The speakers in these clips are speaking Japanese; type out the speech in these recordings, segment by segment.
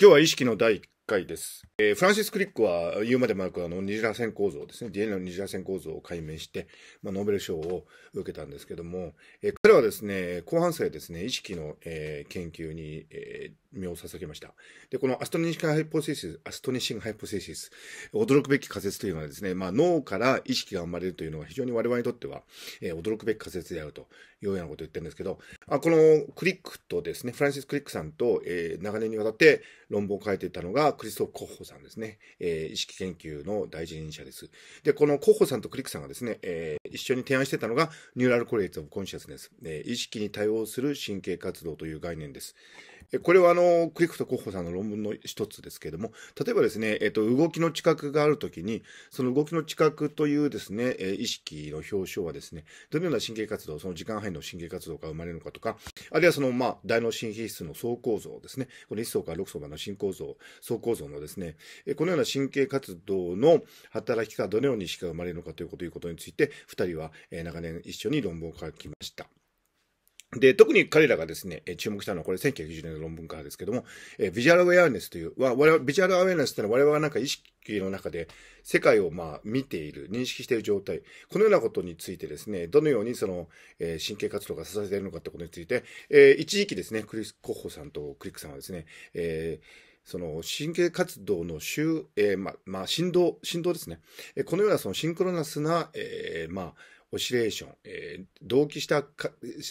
今日は意識の第1回です。えー、フランシス・クリックは言うまでもなくあの二次螺旋構造ですね、DNA の二次螺旋構造を解明して、まあ、ノーベル賞を受けたんですけども、えー、彼はですね、後半生ですね、意識の、えー、研究に、えー、身を捧げました。で、このアストニシングハイポセシス、アストニシングハイポセシス、驚くべき仮説というのはですね、まあ、脳から意識が生まれるというのは非常に我々にとっては、えー、驚くべき仮説であるとようなことを言ってるんですけど、あこのクリックとですね、フランシス・クリックさんと、えー、長年にわたって論文を書いていたのがクリストフ・コッホさんですね、えー、意識研究の第一人者です。で、このコッホさんとクリックさんがですね、えー、一緒に提案してたのがニューラル・コレイツ・オブ・コンシャスネス、意識に対応する神経活動という概念です。これはあの、クリクト候補さんの論文の一つですけれども、例えばですね、えっと、動きの知覚があるときに、その動きの知覚というですね、意識の表象はですね、どのような神経活動、その時間範囲の神経活動が生まれるのかとか、あるいはその、まあ、大脳神経質の総構造ですね、この1層から6層までの新構造、総構造のですね、このような神経活動の働きがどのように意識が生まれるのかということについて、2人は長年一緒に論文を書きました。で、特に彼らがですね、注目したのは、これ1990年の論文からですけども、えビジュアルアウェアネスという、我々、ビジュアルアウェアネスというのは我々がなんか意識の中で世界をまあ見ている、認識している状態、このようなことについてですね、どのようにその、えー、神経活動が支えているのかということについて、えー、一時期ですね、クリス・コッホさんとクリックさんはですね、えーその神経活動の周、えー、ま、まあ、振動、振動ですね。えこのようなそのシンクロナスな、えー、まあ、オシレーション、えー、同期した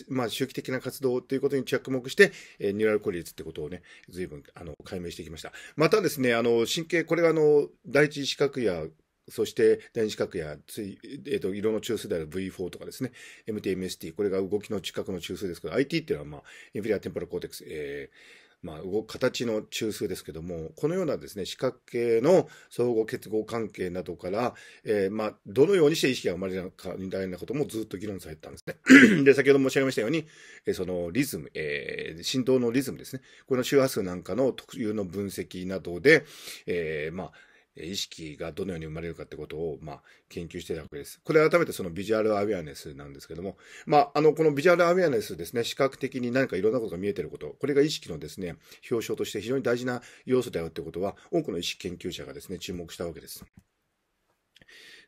まあ、周期的な活動ということに着目して、えー、ニューラルコリエツってことをね、随分、あの、解明してきました。またですね、あの、神経、これがあの、第一視覚やそして二視覚やつい、えーと、色の中枢である V4 とかですね、MTMST、これが動きの知覚の中枢ですけど、IT っていうのは、まあ、インフィリアテンポラコーテックス、えーまあ、形の中枢ですけどもこのようなですね四角形の相互結合関係などから、えー、まあ、どのようにして意識が生まれるのかみたいなこともずっと議論されてたんですね。で先ほど申し上げましたように、えそのリズム、えー、振動のリズムですねこの周波数なんかの特有の分析などで、えー、まあ意識がどのように生まれるかってことを、まあ、研究してたわけです。これ改めてそのビジュアルアウェアネスなんですけども、まあ、あの、このビジュアルアウェアネスですね、視覚的に何かいろんなことが見えてること、これが意識のですね、表彰として非常に大事な要素であるってことは、多くの意識研究者がですね、注目したわけです。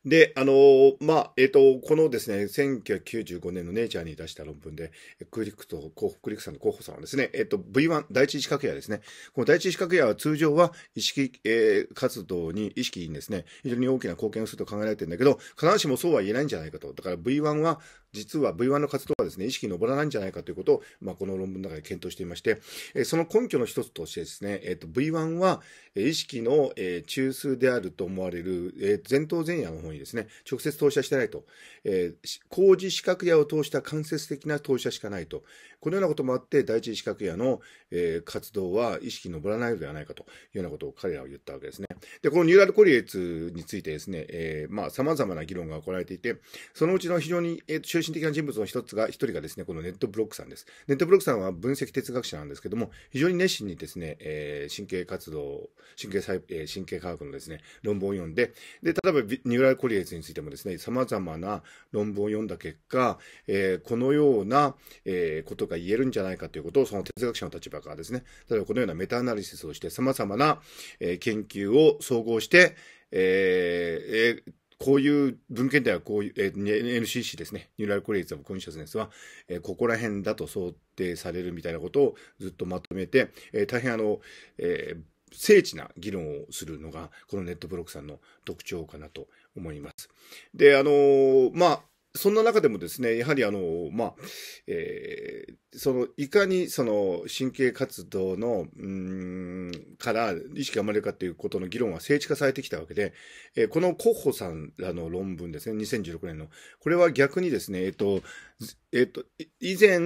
で、あのー、まあ、えっ、ー、と、このですね、1995年のネイチャーに出した論文で、クリックと、クリックさんの候補さんはですね、えっ、ー、と、V1、第一四角矢ですね。この第一四角矢は通常は意識、えー、活動に、意識にですね、非常に大きな貢献をすると考えられてるんだけど、必ずしもそうは言えないんじゃないかと。だから V1 は実は V1 の活動はですね、意識に上らないんじゃないかということを、まあ、この論文の中で検討していまして、えその根拠の一つとしてですね、えーと、V1 は、え意識の、え中枢であると思われる、え前頭前野の方にですね、直接投射してないと、えー、工事視覚野を通した間接的な投射しかないと、このようなこともあって、第一視覚野の、え活動は意識に上らないのではないかというようなことを彼らは言ったわけですね。で、このニューラルコリエツについてですね、えー、まあ、様々な議論が行われていて、そのうちの非常に、えー中心的な人物の一つが、一人がですね、このネットブロックさんです。ネットブロックさんは分析哲学者なんですけども、非常に熱心にですね、えー、神経活動、神経細、えー、神経科学のですね、論文を読んで、で、例えばニューラルコリエーについてもですね、様々な論文を読んだ結果、えー、このような、えー、ことが言えるんじゃないかということを、その哲学者の立場からですね、例えばこのようなメタアナリシスをして、様々な、えー、研究を総合して、えー、こういう文献ではこういう、えー、NCC ですね、ニューラルコレイズ・オブ・コンシャスネスは、えー、ここら辺だと想定されるみたいなことをずっとまとめて、えー、大変あの、えー、精緻な議論をするのが、このネットブロックさんの特徴かなと思います。で、あのー、まあ、そんな中でもですね、やはりあの、まあ、えー、その、いかにその、神経活動の、うん、から意識が生まれるかということの議論は政治化されてきたわけで、えー、この候補さんらの論文ですね、2016年の。これは逆にですね、えっ、ー、と、えっ、と、以前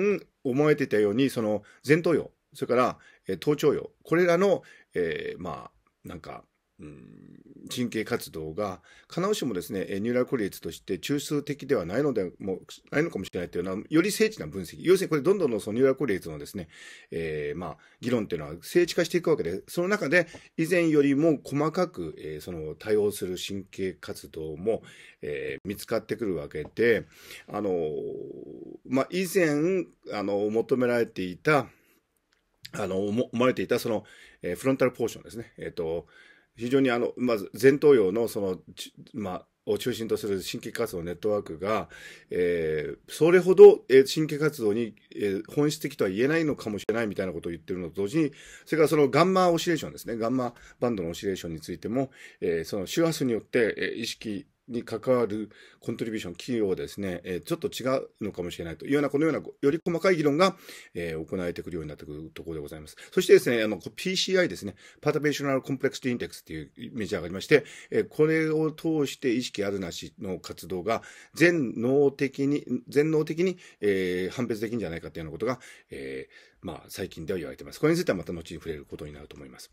思えてたように、その、前頭葉、それから、えー、頭頂葉、これらの、えー、まあ、なんか、うん、神経活動が必ずしもですねニューラルコリエツとして中枢的ではないのでもないのかもしれないというのはより精緻な分析要するにこれどんどんそのニューラルコリエツのですね、えー、まあ、議論というのは精緻化していくわけでその中で以前よりも細かく、えー、その対応する神経活動も、えー、見つかってくるわけであの、まあ、以前あの求められていたあの思われていたその、えフロンタルポーションですね、えーと非常にあの、まず前頭葉のその、まあ、を中心とする神経活動ネットワークが、えー、それほど、えー、神経活動に、えー、本質的とは言えないのかもしれないみたいなことを言ってるのと同時に、それからそのガンマオシレーションですね、ガンマバンドのオシレーションについても、えー、その周波数によって、えー、意識に関わるコントリビューション、企業はですね、えー、ちょっと違うのかもしれないというような、このようなより細かい議論が、えー、行われてくるようになってくるところでございます。そしてですね、あの、PCI ですね、パタベーショナルコンプレクスインデックスというメジャーがありまして、えー、これを通して意識あるなしの活動が全能的に、全能的に、えー、判別できるんじゃないかというようなことが、えー、まあ、最近では言われています。これについてはまた後に触れることになると思います。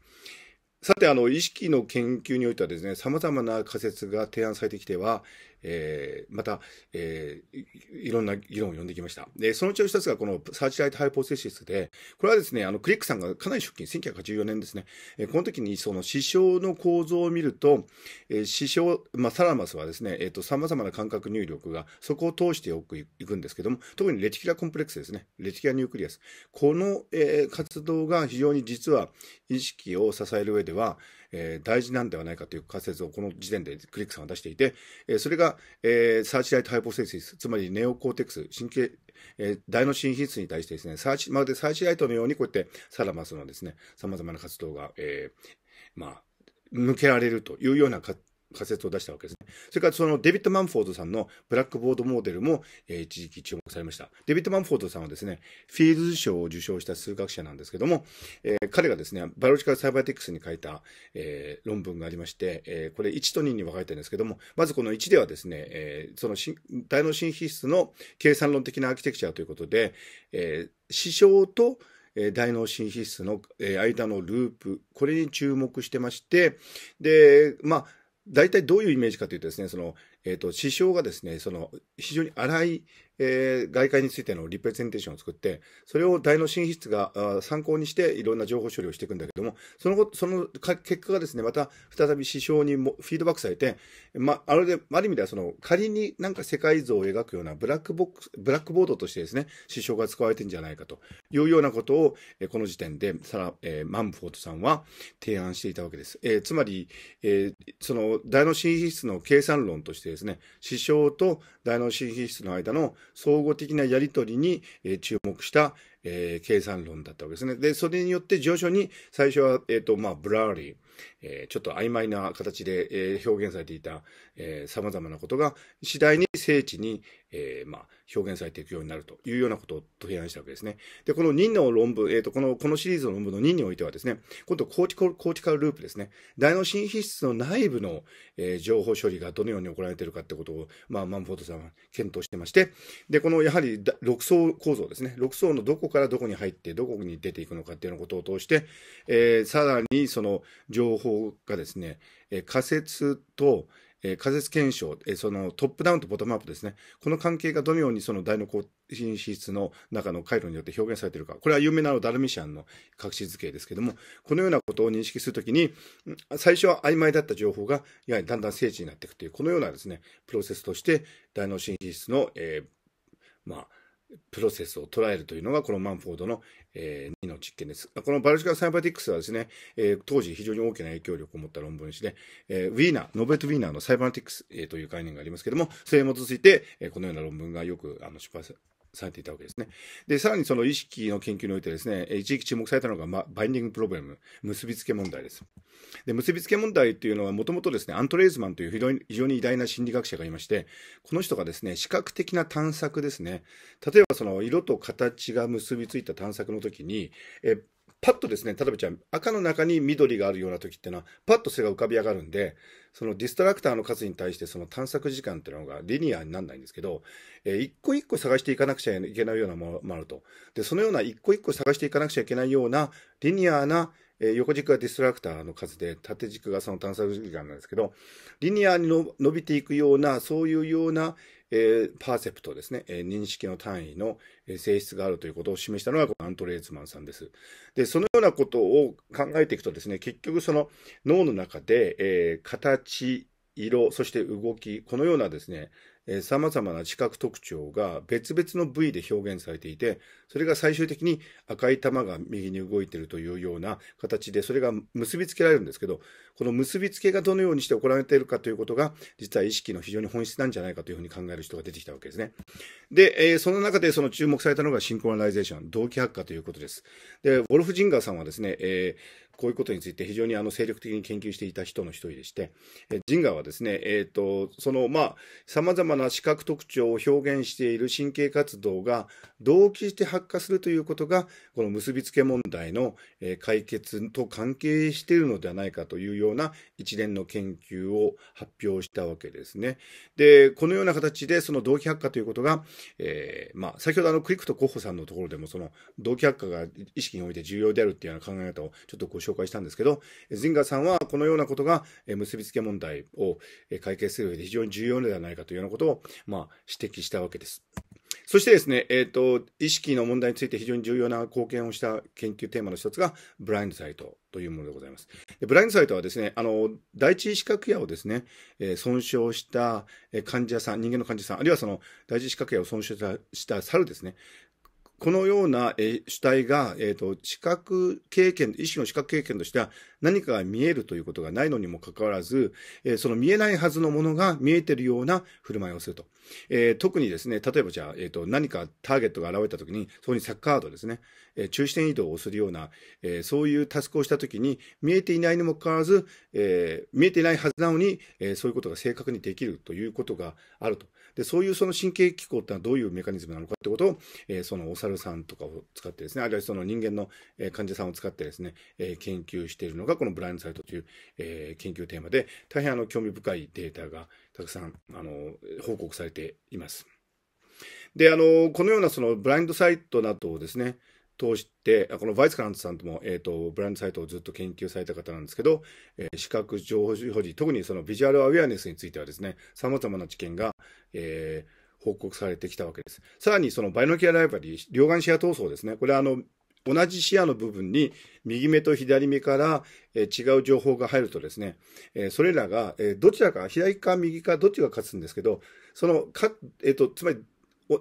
さて、あの、意識の研究においてはですね、様々な仮説が提案されてきては、えー、また、えー、いろんな議論を呼んできました。で、そのうちの一つがこのサーチライトハイポセシスで、これはですね、あの、クリックさんがかなり出勤、1984年ですね、えー、この時にその支障の構造を見ると、えー、支障、まあ、サラマスはですね、えっ、ー、と、様々な感覚入力がそこを通してよくいくんですけども、特にレティキュラコンプレックスですね、レティキュラニュークリアス。この、えー、活動が非常に実は意識を支える上では、えー、大事なんではないかという仮説をこの時点でクリックさんは出していて、えー、それが、えー、サーチライトハイポセシス、つまりネオコーテックス、神経、えー、大脳神皮質に対してですね、サーチ、まるでサーチライトのようにこうやってサラマスのですね、様々な活動が、えー、まあ、向けられるというような仮説を出したわけですね。それからそのデビッド・マンフォードさんのブラックボードモデルも、えー、一時期注目されました。デビッド・マンフォードさんはですね、フィールズ賞を受賞した数学者なんですけども、えー、彼がですね、バイオロジカル・サイバーティクスに書いた、えー、論文がありまして、えー、これ1と2に分かれてるんですけども、まずこの1ではですね、えー、その大脳新皮質の計算論的なアーキテクチャということで、えー、視とえ大脳新皮質の、え間のループ、これに注目してまして、で、まあ、大体どういうイメージかというとですね、その、えっ、ー、と、師匠がですね、その、非常に荒い、えー、外界についてのリプレゼンテーションを作って、それを大脳新皮質が参考にしていろんな情報処理をしていくんだけども、その後、その結果がですね、また再び指標にもフィードバックされて、まあ、あれで、ある意味ではその仮になんか世界像を描くようなブラックボックス、ブラックボードとしてですね、指標が使われてるんじゃないかというようなことを、えー、この時点で、さら、えー、マンフォートさんは提案していたわけです。えー、つまり、えー、その大脳新皮質の計算論としてですね、指標と大脳新皮質の間の総合的なやり取りに注目したえー、計算論だったわけですね。で、それによって徐々に最初は、えっ、ー、と、まあ、ブラーリー、えー、ちょっと曖昧な形で、え表現されていた、えま様々なことが次第に精緻に、えまあ、表現されていくようになるというようなことを提案したわけですね。で、この任の論文、えっ、と、この、このシリーズの論文の任においてはですね、今度コーチコ、コーチカルループですね、大脳新皮質の内部の、え情報処理がどのように行われているかってことを、まあ、マンフォードさんは検討してまして、で、このやはり6層構造ですね、6層のどこからどこに入ってどこに出ていくのかっていうようなことを通して、えー、さらにその情報がですね、えー、仮説と、えー、仮説検証、えー、そのトップダウンとボトムアップですね、この関係がどのようにその大脳更新室の中の回路によって表現されているか、これは有名なダルミシャンの隠し図形ですけども、このようなことを認識するときに、最初は曖昧だった情報が、やはりだんだん精緻になっていくという、このようなですね、プロセスとして、大脳新室の、えー、まあ、プロセスを捉えるというのが、このマンフォードの、えー、2の実験です。このバルジカルサイバティックスはですね、えー、当時非常に大きな影響力を持った論文誌で、えー、ウィーナー、ノベルト・ウィーナーのサイバーティックス、えー、という概念がありますけれども、それも続いて、えー、このような論文がよくあの出版されていたわけですね。で、さらにその意識の研究においてですね、一時期注目されたのが、ま、バインディングプロブレム、結びつけ問題です。で、結びつけ問題っていうのは、もともとですね、アントレイズマンという非常に偉大な心理学者がいまして、この人がですね、視覚的な探索ですね、例えばその色と形が結びついた探索の時に、えパッとですね、例えばじゃあ赤の中に緑があるような時ってのは、パッと背が浮かび上がるんで、そのディストラクターの数に対してその探索時間っていうのがリニアにならないんですけど、えー、一個一個探していかなくちゃいけないようなものもあると。で、そのような一個一個探していかなくちゃいけないようなリニアなえ横軸がディストラクターの数で、縦軸がその探索時間なんですけど、リニアに伸びていくような、そういうような、えー、パーセプトですね、えー、認識の単位の性質があるということを示したのがこのアントレーツマンさんです。で、そのようなことを考えていくとですね、結局その脳の中で、えー、形、色、そして動き、このようなですね、さまざまな視覚特徴が別々の部位で表現されていてそれが最終的に赤い玉が右に動いているというような形でそれが結びつけられるんですけどこの結びつけがどのようにして行われているかということが実は意識の非常に本質なんじゃないかというふうに考える人が出てきたわけですね。で、えー、その中でその注目されたのがシンクロナライゼーション同期発火ということです。でウォルフ・ジンガーさんはですね、えーこういうことについて非常にあの精力的に研究していた人の一人でして、えジンガーはですね、えっ、ー、と、その、まあ、様々な視覚特徴を表現している神経活動が同期して発火するということが、この結びつけ問題の、え解決と関係しているのではないかというような一連の研究を発表したわけですね。で、このような形でその同期発火ということが、えー、まあ、先ほどあのクリックト候補さんのところでもその同期発火が意識において重要であるっていうような考え方をちょっとご紹介紹介したんですけど、ズィンガーさんはこのようなことが結びつけ問題を解決する上で非常に重要ではないかというようなことを、まあ、指摘したわけです。そしてですね、えっ、ー、と、意識の問題について非常に重要な貢献をした研究テーマの一つが、ブラインドサイトというものでございます。ブラインドサイトはですね、あの、第一視覚野をですね、えー、損傷した患者さん、人間の患者さん、あるいはその第一視覚野を損傷したした猿ですね、このような、え主体が、えーと、視覚経験、意識の視覚経験としては何かが見えるということがないのにもかかわらず、えー、その見えないはずのものが見えてるような振る舞いをすると。えー、特にですね、例えばじゃあ、えーと、何かターゲットが現れた時に、そこにサッカードですね、えー、中心移動をするような、えー、そういうタスクをした時に、見えていないにもかかわらず、え見えていないはずなのに、えそういうことが正確にできるということがあると。で、そういうその神経機構ってのはどういうメカニズムなのかってことを、えそのお猿さんとかを使ってですね、あるいはその人間の、え患者さんを使ってですね、え研究しているのが、このブラインドサイトという、え研究テーマで、大変あの興味深いデータがたくさん、あの、報告されています。で、あの、このようなそのブラインドサイトなどをですね、通して、このバイスカラントさんとも、えーと、ブランドサイトをずっと研究された方なんですけど、えー、視覚情報保持特にそのビジュアルアウェアネスについてはですね、さまざまな知見が、えー、報告されてきたわけです。さらにそのバイノキアライバリー、両眼視野闘争ですね、これはあの同じ視野の部分に右目と左目から違う情報が入るとですね、それらがどちらか、左か右かどっちが勝つんですけど、そのか、えっと、つまり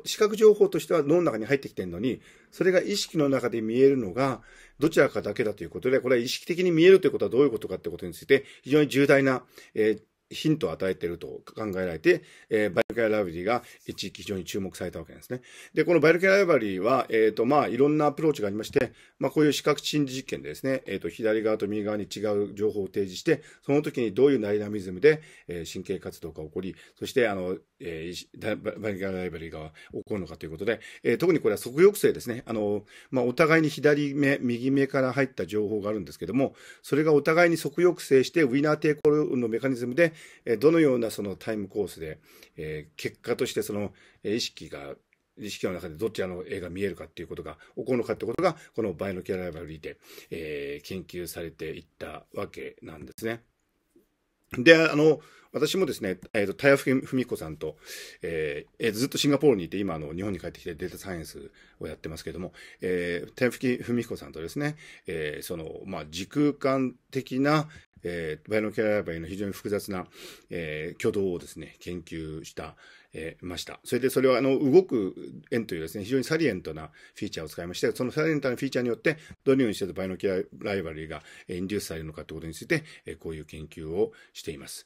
視覚情報としては脳の中に入ってきてるのに、それが意識の中で見えるのがどちらかだけだということで、これは意識的に見えるということはどういうことかということについて、非常に重大な、えヒントを与えていると考えられて、えー、バイルケアライバリーが一時期非常に注目されたわけですね。で、このバイルケアライバリーは、えっ、ー、と、まあ、いろんなアプローチがありまして、まあ、こういう視覚心理実験でですね、えっ、ー、と、左側と右側に違う情報を提示して、その時にどういうナイナミズムで、え神経活動が起こり、そして、あの、えー、バニカライバリーが起こるのかということで、えー、特にこれは即抑制ですね。あの、まあ、お互いに左目、右目から入った情報があるんですけども、それがお互いに即抑制して、ウィナー抵抗のメカニズムで、えー、どのようなそのタイムコースで、え結果としてその、え意識が、意識の中でどちらの絵が見えるかっていうことが起こるのかってことが、このバイノキャライバリーで、え研究されていったわけなんですね。で、あの、私もですね、えっ、ー、と、たやふみこさんと、えー、えずっとシンガポールにいて、今、あの、日本に帰ってきてデータサイエンスをやってますけども、えー、たやふみこさんとですね、えー、その、まあ、時空間的な、えー、バイノキャラバイの非常に複雑な、えー、挙動をですね、研究した、えー、ました。それでそれはあの動く円というですね、非常にサリエントなフィーチャーを使いまして、そのサリエントなフィーチャーによって、どのようにしてバイノキュラライバリーがインデュースされるのかということについて、えー、こういう研究をしています。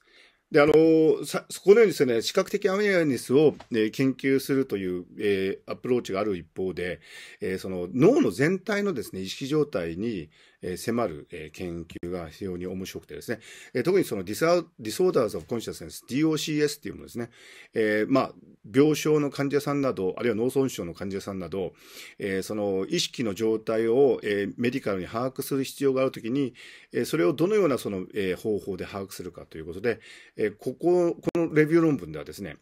で、あの、さこのようにですね、視覚的アウェアネスを、えー、研究するという、えー、アプローチがある一方で、えー、その脳の全体のですね、意識状態に、え迫る研究が非常に面白くてですね、え特にそのディサディソーダーズ・オブ・コンシャスネス DOCS っていうものですね、えー、まあ、病床の患者さんなど、あるいは脳損傷の患者さんなど、えー、その意識の状態を、えメディカルに把握する必要があるときに、えそれをどのようなその、え方法で把握するかということで、えここ、このレビュー論文ではですね、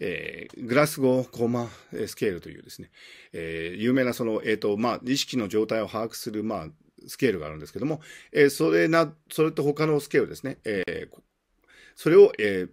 えグラスゴー・コーマスケールというですね、え有名なその、えっ、と、まあ、意識の状態を把握する、まあ、スケールがあるんですけども、えー、それな、それと他のスケールですね、えー、それを、えー、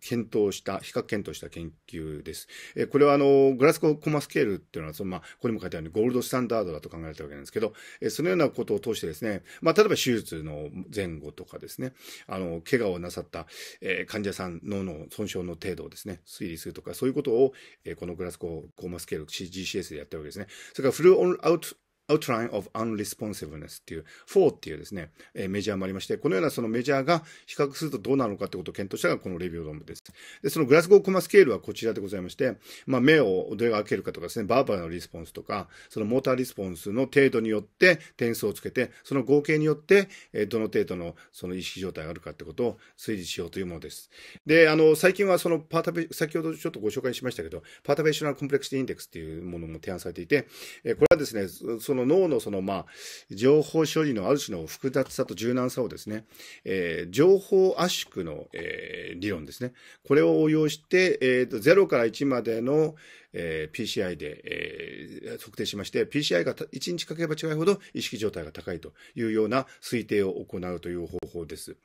検討した、比較検討した研究です。えこれはあの、グラスココマスケールっていうのは、そのまあ、ここにも書いてあるようにゴールドスタンダードだと考えられたわけなんですけど、えそのようなことを通してですね、まあ、例えば手術の前後とかですね、あの、怪我をなさった、え患者さん脳の損傷の程度をですね、推理するとか、そういうことを、えこのグラスココマスケール、CGCS でやってるわけですね。それからフルオンアウト Outline of Unresponsiveness っていう、4っていうですね、えー、メジャーもありまして、このようなそのメジャーが比較するとどうなのかってことを検討したのがこのレビュー論文です。で、そのグラスゴーコマスケールはこちらでございまして、まあ、目をどれが開けるかとかですね、バーバーのリスポンスとか、そのモーターリスポンスの程度によって点数をつけて、その合計によって、えー、どの程度のその意識状態があるかってことを推理しようというものです。で、あの、最近はそのパータベ、先ほどちょっとご紹介しましたけど、パータベーショナルコンプレクシティインデックスっていうものも提案されていて、えー、これはですね、そのの脳のその、まあ、情報処理のある種の複雑さと柔軟さをですね、えー、情報圧縮の、えー、理論ですね。これを応用して、えーと、0から1までの、えー、PCI で、えー、測定しまして、PCI が1日かければ違いほど意識状態が高いというような推定を行うという方法です。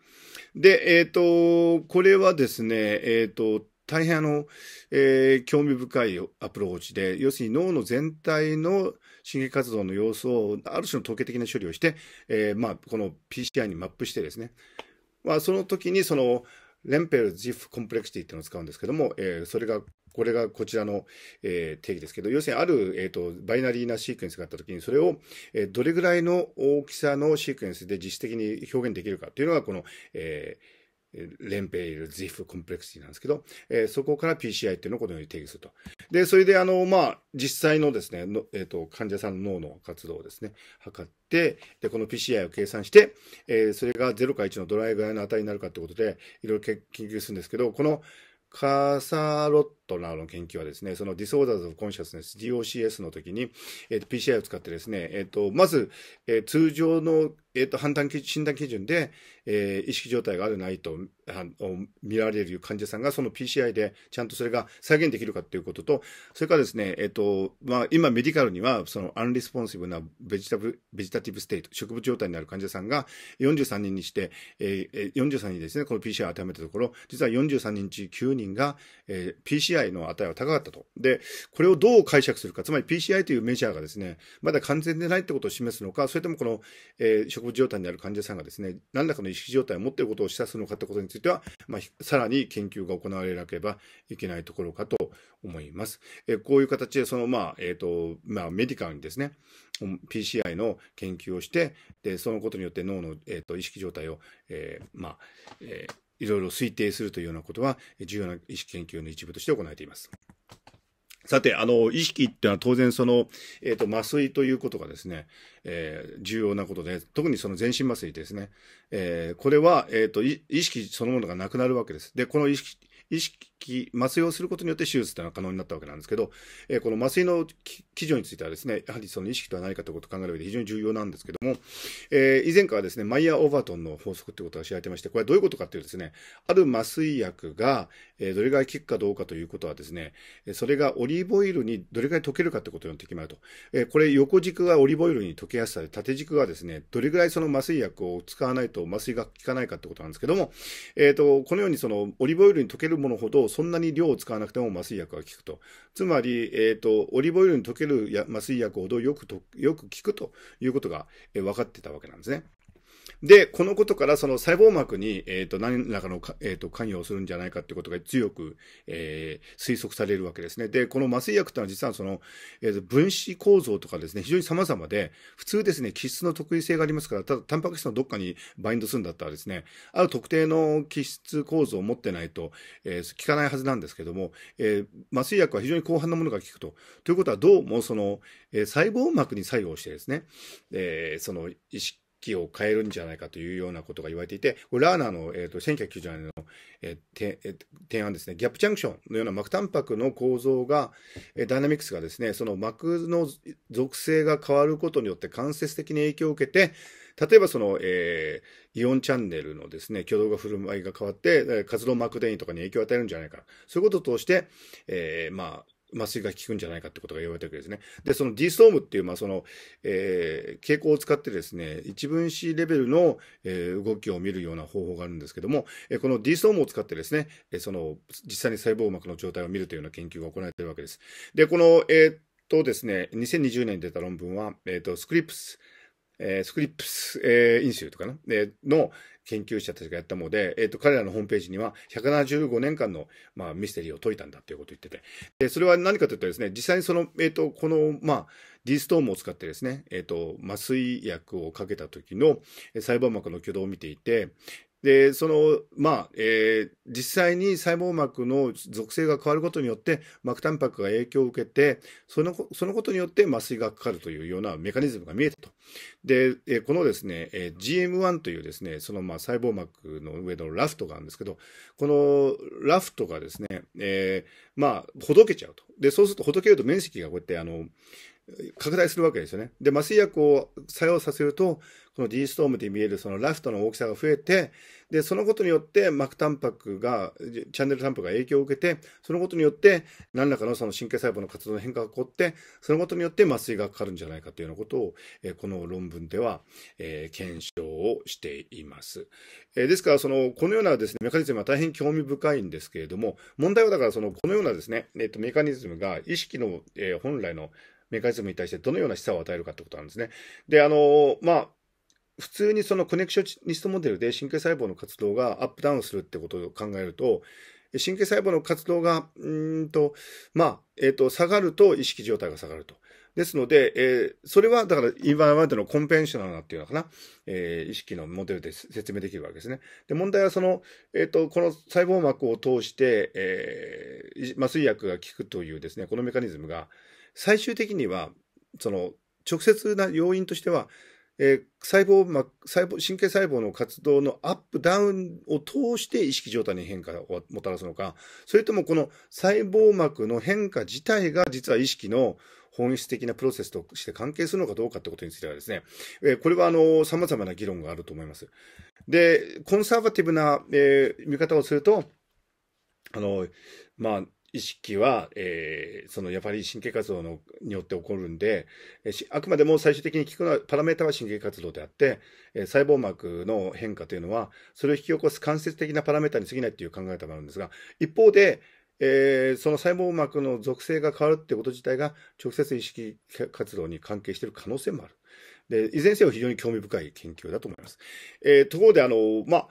で、えっ、ー、と、これはですね、えっ、ー、と、大変あの、えー、興味深いアプローチで、要するに脳の全体の神経活動の様子を、ある種の統計的な処理をして、えー、まあ、この PCI にマップしてですね、まあ、その時にその、レンペル・ジフ・コンプレクシティっていうのを使うんですけども、えー、それが、これがこちらの、えー、定義ですけど、要するにある、えーと、バイナリーなシークエンスがあったときに、それを、えー、どれぐらいの大きさのシークエンスで実質的に表現できるかというのが、この、えー、レンペイ ZIF コンプレクシティなんですけど、えー、そこから PCI っていうのをこのように定義すると。で、それで、あの、まあ、実際のですね、のえっ、ー、と、患者さんの脳の活動をですね、測って、で、この PCI を計算して、えー、それが0か1のどれぐらいの値になるかってことで、いろいろ研究するんですけど、このカーサーロットトの研究はですね、そのディソーダーズ・オブ・コンシャスネス、DOCS の時に、えーと、PCI を使ってですね、えーと、まず、えー、通常の、えーと、判断診断基準で、えー、意識状態があるないとあ見られる患者さんが、その PCI でちゃんとそれが再現できるかということと、それからですね、えーとまあ、今、メディカルには、そのアンリスポンシブなベジタブベジタティブステート、植物状態になる患者さんが43人にして、えー、43人ですね、この PCI を当てはめたところ、実は43人中9人が、えー、PCI p の値は高かったと。で、これをどう解釈するか、つまり PCI というメジャーがですね、まだ完全でないってことを示すのか、それともこの、えー、植物状態にある患者さんがですね、何らかの意識状態を持っていることを示唆するのかってことについては、まあ、さらに研究が行われなければいけないところかと思います。えー、こういう形で、その、まあ、えっ、ー、と、まあ、メディカルにですね、PCI の研究をして、で、そのことによって脳の、えーと、と意識状態を、えー、まあ、えーいろいろ推定するというようなことは重要な意識研究の一部として行われています。さて、あの、意識っていうのは当然その、えっ、ー、と、麻酔ということがですね、えー、重要なことで、特にその全身麻酔ですね。えー、これは、えっ、と、意識そのものがなくなるわけです。で、この意識、意識、器、麻酔をすることによって手術というのは可能になったわけなんですけど、えー、この麻酔の基準についてはですね、やはりその意識とは何かということを考える上で非常に重要なんですけども、えー、以前からですね、マイヤー・オーバートンの法則ということが知られてまして、これはどういうことかというとですね、ある麻酔薬が、えどれぐらい効くかどうかということはですね、それがオリーブオイルにどれぐらい溶けるかということによって決まると。えー、これ横軸がオリーブオイルに溶けやすさで、縦軸がですね、どれぐらいその麻酔薬を使わないと麻酔が効かないかということなんですけども、えっ、ー、と、このようにそのオリーブオイルに溶けるものほどそんなに量を使わなくても麻酔薬が効くと。つまり、えっ、ー、と、オリーブオイルに溶けるや麻酔薬ほどよくと、よく効くということが、えー、分かってたわけなんですね。で、このことからその細胞膜に、えっ、ー、と、何らかのか、えっ、ー、と、関与をするんじゃないかってことが強く、えー、推測されるわけですね。で、この麻酔薬というのは実はその、えっ、と、分子構造とかですね、非常に様々で、普通ですね、基質の特異性がありますから、ただ、タンパク質のどっかにバインドするんだったらですね、ある特定の基質構造を持ってないと、え効かないはずなんですけども、え麻酔薬は非常に広範なものが効くと。ということは、どうもその、え細胞膜に作用してですね、えその、意識機を変えるんじゃないかというようなことが言われていて、これラーナーの、えーと、1990年の、えー提案ですね、ギャップジャンクションのような膜タンパクの構造が、えー、ダイナミクスがですね、その膜の属性が変わることによって間接的に影響を受けて、例えばその、えー、イオンチャンネルのですね、挙動が振る舞いが変わって、活動膜電位とかに影響を与えるんじゃないか。そういうことを通して、えー、まあ、麻酔が効くんじゃないかってことが言われてるわけですね。で、その D ストームっていう、まあ、その、えー、傾向を使ってですね、一分子レベルの、えー、動きを見るような方法があるんですけども、えー、この D ストームを使ってですね、えー、その、実際に細胞膜の状態を見るというような研究が行われているわけです。で、この、えー、っとですね、2020年に出た論文は、えー、っと、スクリプス、えー、スクリプス、えー、インシュートかな、えの、研究者たちがやったもので、えー、と、彼らのホームページには175年間の、まあ、ミステリーを解いたんだということを言ってて、で、それは何かというとですね、実際にその、えー、と、この、まあ、D ストームを使ってですね、えー、と、麻酔薬をかけた時の細胞膜の挙動を見ていて、で、その、まあ、えー、実際に細胞膜の属性が変わることによって、膜タンパクが影響を受けて、その、そのことによって麻酔がかかるというようなメカニズムが見えたと。で、えー、このですね、えー、GM1 というですね、その、まあ、細胞膜の上のラフトがあるんですけど、このラフトがですね、えー、まあ、ほどけちゃうと。で、そうするとほどけると面積がこうやって、あの、拡大するわけですよね。で、麻酔薬を作用させると、この D ストームで見えるそのラフトの大きさが増えて、で、そのことによって膜タンパクが、チャンネルタンパクが影響を受けて、そのことによって何らかのその神経細胞の活動の変化が起こって、そのことによって麻酔がかかるんじゃないかというようなことを、えこの論文では、えー、検証をしています。えー、ですから、その、このようなですね、メカニズムは大変興味深いんですけれども、問題はだからその、このようなですね、えっ、と、メカニズムが意識の、えー、本来のメカニズムに対してどのような示唆を与えるかってことなんですね。で、あの、まあ、普通にそのコネクショニストモデルで神経細胞の活動がアップダウンするってことを考えると、神経細胞の活動が、うんと、まあ、えっ、ー、と、下がると意識状態が下がると。ですので、えー、それはだから今までのコンペンショナルなっていうのかな、えー、意識のモデルで説明できるわけですね。で、問題はその、えっ、ー、と、この細胞膜を通して、え麻酔薬が効くというですね、このメカニズムが、最終的には、その、直接な要因としては、えー、細胞細胞、神経細胞の活動のアップダウンを通して意識状態に変化をもたらすのか、それともこの細胞膜の変化自体が実は意識の本質的なプロセスとして関係するのかどうかってことについてはですね、えこれはあの、様々な議論があると思います。で、コンサーバティブな、えー、見方をすると、あの、まあ、意識は、えー、そのやっぱり神経活動のによって起こるんで、えー、あくまでも最終的に効くのは、パラメータは神経活動であって、えー、細胞膜の変化というのは、それを引き起こす間接的なパラメータに過ぎないという考え方もあるんですが、一方で、えー、その細胞膜の属性が変わるということ自体が直接意識活動に関係している可能性もある。で、いずれにせよ非常に興味深い研究だと思います。えー、ところで、あの、まあ、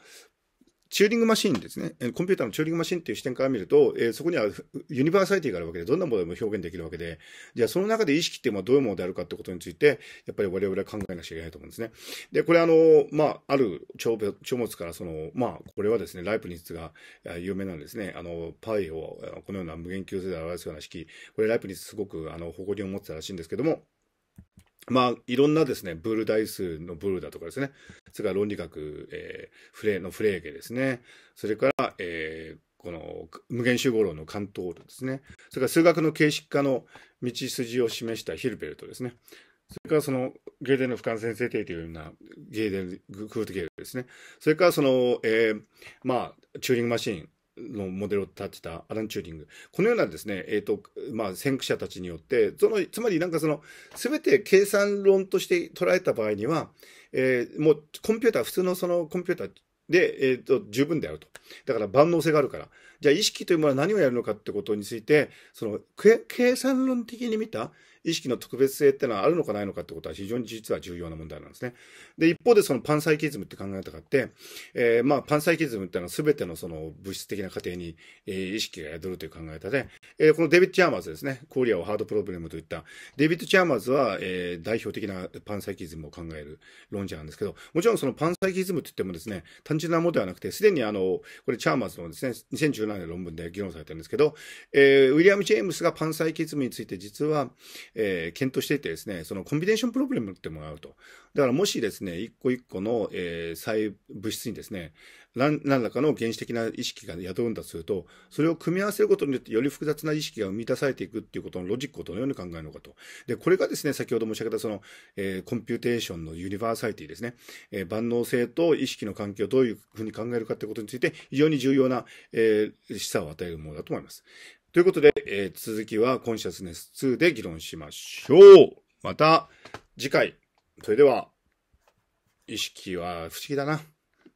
チューリングマシンですね。コンピューターのチューリングマシンっていう視点から見ると、えー、そこにはユニバーサリティがあるわけで、どんなものでも表現できるわけで、じゃあその中で意識っていうのはどういうものであるかってことについて、やっぱり我々は考えなきゃいけないと思うんですね。で、これあの、まあ、ある帳物から、その、まあ、これはですね、ライプニッツが有名なんですね。あの、パイをこのような無限級性で表すような式、これライプニッツすごく、あの、誇りを持ってたらしいんですけども、まあ、いろんなですね、ブール代数のブールだとかですね、それから論理学、えー、フレのフレーゲですね、それから、えーこの無限集合論の関東ですね。それから数学の形式化の道筋を示したヒルベルトですね。それからそのゲーデンの俯瞰先生定というようなゲーデン、ルートゲールですね。それからその、えー、まあ、チューリングマシン、のモデルを立てたアラン・チューリング。このようなですね、えっ、ー、と、まあ、先駆者たちによって、その、つまりなんかその、すべて計算論として捉えた場合には、えー、もうコンピューター、普通のそのコンピューターで、えっ、ー、と、十分であると。だから万能性があるから。じゃあ意識というものは何をやるのかってことについて、その、計算論的に見た、意識の特別性ってのはあるのかないのかってことは非常に実は重要な問題なんですね。で、一方でそのパンサイキズムって考え方があって、えー、まあ、パンサイキズムってのは全てのその物質的な過程に、えー、意識が宿るという考え方で、えー、このデビッド・チャーマーズですね、コーリアをハードプロブレムといった、デビッド・チャーマーズは、えー、代表的なパンサイキズムを考える論者なんですけど、もちろんそのパンサイキズムって言ってもですね、単純なものではなくて、すでにあの、これチャーマーズのですね、2017年の論文で議論されてるんですけど、えー、ウィリアム・ジェームスがパンサイキズムについて実は、えー、検討していてですね、そのコンビネーションプロブレムってもらうと。だからもしですね、一個一個の、えー、細物質にですね、何らかの原始的な意識が宿るんだとすると、それを組み合わせることによってより複雑な意識が生み出されていくっていうことのロジックをどのように考えるのかと。で、これがですね、先ほど申し上げたその、えー、コンピューテーションのユニバーサリティですね、えー、万能性と意識の関係をどういうふうに考えるかってことについて、非常に重要な、えー、示唆を与えるものだと思います。ということで、えー、続きはコンシャスネス2で議論しましょう。また次回。それでは、意識は不思議だな。